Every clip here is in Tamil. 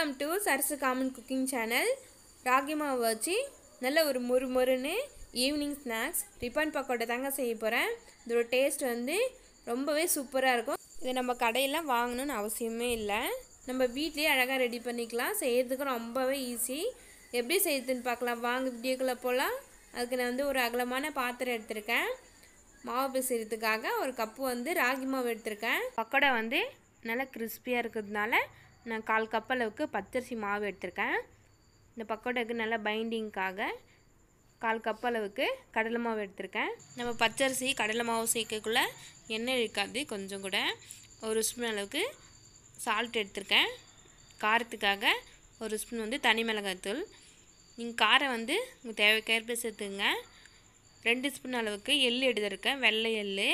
welcome to Sarasu common cooking channel ராகி மாவு வச்சு நல்ல ஒரு மொறு மொறுன்னு ஈவினிங் ஸ்நாக்ஸ் ரிப்பன் பக்கோட்டை தாங்க செய்ய போகிறேன் இதோட டேஸ்ட் வந்து ரொம்பவே சூப்பராக இருக்கும் இதை நம்ம கடையில் வாங்கணும்னு அவசியமே இல்லை நம்ம வீட்லேயே அழகாக ரெடி பண்ணிக்கலாம் செய்கிறதுக்கு ரொம்பவே ஈஸி எப்படி செய்யுதுன்னு பார்க்கலாம் வாங்க வீடியோக்குள்ளே போகலாம் அதுக்கு நான் வந்து ஒரு அகலமான பாத்திரம் எடுத்திருக்கேன் மாவு பிசைறதுக்காக ஒரு கப்பு வந்து ராகி மாவு எடுத்திருக்கேன் பக்கோடை வந்து நல்லா கிறிஸ்பியாக இருக்கிறதுனால நான் கால் கப் அளவுக்கு பச்சரிசி மாவு எடுத்திருக்கேன் இந்த பக்கோடாக்கு நல்ல பைண்டிங்க்காக கால் கப் அளவுக்கு கடலை மாவு எடுத்திருக்கேன் நம்ம பச்சரிசி கடலை மாவு சேர்க்கக்குள்ளே எண்ணெய் இருக்காது கொஞ்சம் கூட ஒரு ஸ்பூன் அளவுக்கு சால்ட் எடுத்திருக்கேன் காரத்துக்காக ஒரு ஸ்பூன் வந்து தனி மிளகாய்த்தூள் நீங்கள் காரம் வந்து உங்கள் தேவைக்கேற்ப சேர்த்துங்க ரெண்டு ஸ்பூன் அளவுக்கு எள் எடுத்திருக்கேன் வெள்ளை எள்ளு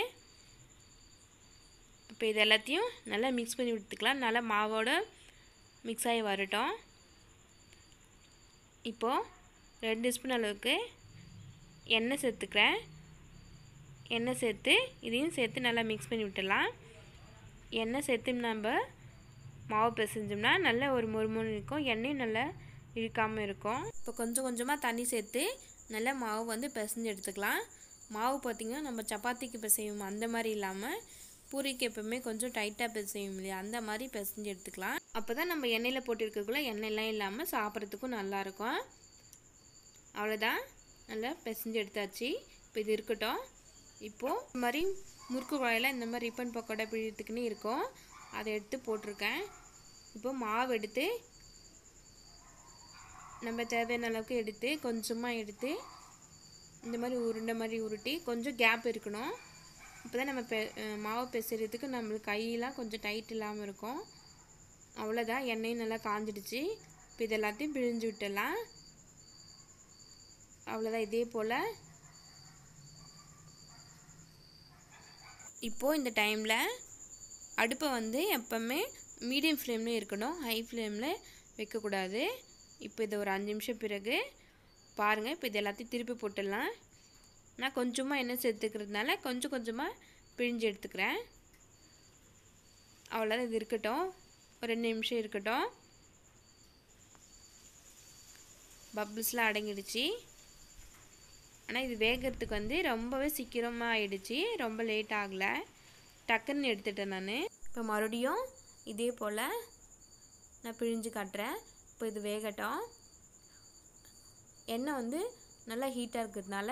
இப்போ இது எல்லாத்தையும் நல்லா மிக்ஸ் பண்ணி விட்டுக்கலாம் நல்லா மாவோட மிக்ஸ் ஆகி வரட்டும் இப்போது ரெண்டு ஸ்பூன் அளவுக்கு எண்ணெய் சேர்த்துக்கிறேன் எண்ணெய் சேர்த்து இதையும் சேர்த்து நல்லா மிக்ஸ் பண்ணி விட்டுடலாம் எண்ணெய் சேர்த்து நம்ம மாவு பிசைஞ்சோம்னா நல்லா ஒரு முறுமுன்னு இருக்கும் எண்ணெயும் நல்லா இழுக்காமல் இருக்கும் இப்போ கொஞ்சம் கொஞ்சமாக தண்ணி சேர்த்து நல்லா மாவு வந்து பிசைஞ்சு எடுத்துக்கலாம் மாவு பார்த்திங்கன்னா நம்ம சப்பாத்திக்கு பிசையும் அந்த மாதிரி இல்லாமல் பூரிக்கு எப்போவுமே கொஞ்சம் டைட்டாக பிசையும் இல்லையா அந்த மாதிரி பிசைஞ்சு எடுத்துக்கலாம் அப்போ தான் நம்ம எண்ணெயில் போட்டிருக்கக்குள்ளே எண்ணெயெலாம் இல்லாமல் சாப்பிட்றதுக்கும் நல்லாயிருக்கும் அவ்வளோதான் நல்லா பிசைஞ்சு எடுத்தாச்சு இப்போ இது இருக்கட்டும் இப்போது இந்த மாதிரி முறுக்கு குழாயில் இந்த மாதிரி ரிப்பன் பக்கோடா பிழியத்துக்குன்னு இருக்கும் அதை எடுத்து போட்டிருக்கேன் இப்போ மாவு எடுத்து நம்ம தேவையான அளவுக்கு எடுத்து கொஞ்சமாக எடுத்து இந்த மாதிரி உருண்டை மாதிரி உருட்டி கொஞ்சம் கேப் இருக்கணும் அப்போ தான் நம்ம பெ மாவை பெசுறதுக்கு நம்மளுக்கு கையெல்லாம் கொஞ்சம் டைட் இல்லாமல் இருக்கும் அவ்வளோதான் எண்ணெயும் நல்லா காஞ்சிடுச்சு இப்போ இது எல்லாத்தையும் பிழிஞ்சு விட்டலாம் அவ்வளோதான் இதே போல் இப்போது இந்த டைமில் அடுப்பை வந்து எப்போவுமே மீடியம் ஃப்ளேம்லேயும் இருக்கணும் ஹை ஃப்ளேமில் வைக்கக்கூடாது இப்போ இதை ஒரு அஞ்சு நிமிஷம் பிறகு பாருங்கள் இப்போ இது எல்லாத்தையும் திருப்பி போட்டுடலாம் நான் கொஞ்சமாக எண்ணெய் சேர்த்துக்கிறதுனால கொஞ்சம் கொஞ்சமாக பிழிஞ்சு எடுத்துக்கிறேன் அவ்வளோதான் இது இருக்கட்டும் ஒரு ரெண்டு நிமிஷம் இருக்கட்டும் பப்ளிஸ்லாம் அடங்கிடுச்சு ஆனால் இது வேகிறதுக்கு வந்து ரொம்பவே சீக்கிரமாக ஆகிடுச்சு ரொம்ப லேட் ஆகலை டக்குன்னு எடுத்துட்டேன் நான் இப்போ மறுபடியும் இதே போல் நான் பிழிஞ்சு காட்டுறேன் இப்போ இது வேகட்டும் எண்ணெய் வந்து நல்லா ஹீட்டாக இருக்கிறதுனால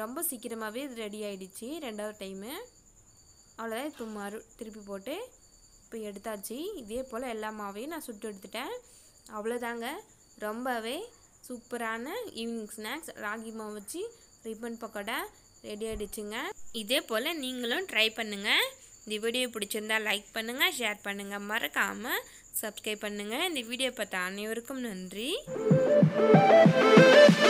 ரொம்ப சீக்கிரமாகவே இது ரெடி ஆகிடுச்சி ரெண்டாவது டைமு அவ்வளோதான் இப்போ மறு திருப்பி போட்டு இப்போ எடுத்தாச்சு இதே போல் எல்லா மாவையும் நான் சுட்டு எடுத்துட்டேன் அவ்வளோதாங்க ரொம்பவே சூப்பரான ஈவினிங் ஸ்நாக்ஸ் ராகி மாவு வச்சு ரிப்பன் பக்கோடா ரெடி ஆகிடுச்சுங்க இதே போல் நீங்களும் ட்ரை பண்ணுங்கள் இந்த வீடியோ பிடிச்சிருந்தால் லைக் பண்ணுங்கள் ஷேர் பண்ணுங்கள் மறக்காமல் சப்ஸ்கிரைப் பண்ணுங்கள் இந்த வீடியோ பார்த்த அனைவருக்கும் நன்றி